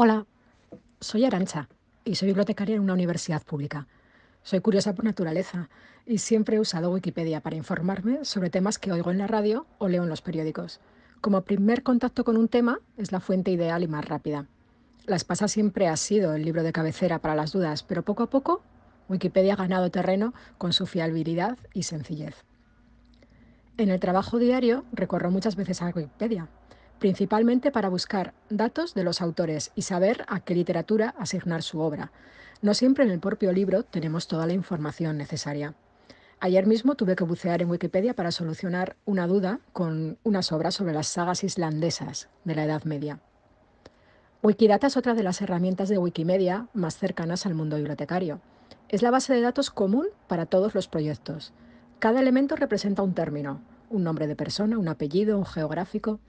Hola, soy Arancha y soy bibliotecaria en una universidad pública. Soy curiosa por naturaleza y siempre he usado Wikipedia para informarme sobre temas que oigo en la radio o leo en los periódicos. Como primer contacto con un tema es la fuente ideal y más rápida. La espasa siempre ha sido el libro de cabecera para las dudas, pero poco a poco Wikipedia ha ganado terreno con su fiabilidad y sencillez. En el trabajo diario recorro muchas veces a Wikipedia principalmente para buscar datos de los autores y saber a qué literatura asignar su obra. No siempre en el propio libro tenemos toda la información necesaria. Ayer mismo tuve que bucear en Wikipedia para solucionar una duda con unas obras sobre las sagas islandesas de la Edad Media. Wikidata es otra de las herramientas de Wikimedia más cercanas al mundo bibliotecario. Es la base de datos común para todos los proyectos. Cada elemento representa un término, un nombre de persona, un apellido, un geográfico.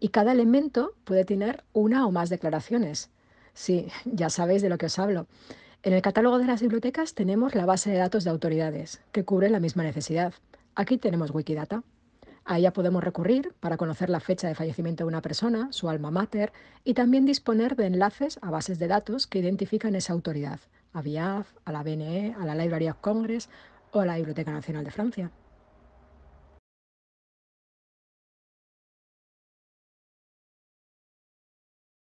Y cada elemento puede tener una o más declaraciones. Sí, ya sabéis de lo que os hablo. En el catálogo de las bibliotecas tenemos la base de datos de autoridades, que cubre la misma necesidad. Aquí tenemos Wikidata. A ella podemos recurrir para conocer la fecha de fallecimiento de una persona, su alma mater, y también disponer de enlaces a bases de datos que identifican esa autoridad, a BIAF, a la BNE, a la Library of Congress o a la Biblioteca Nacional de Francia.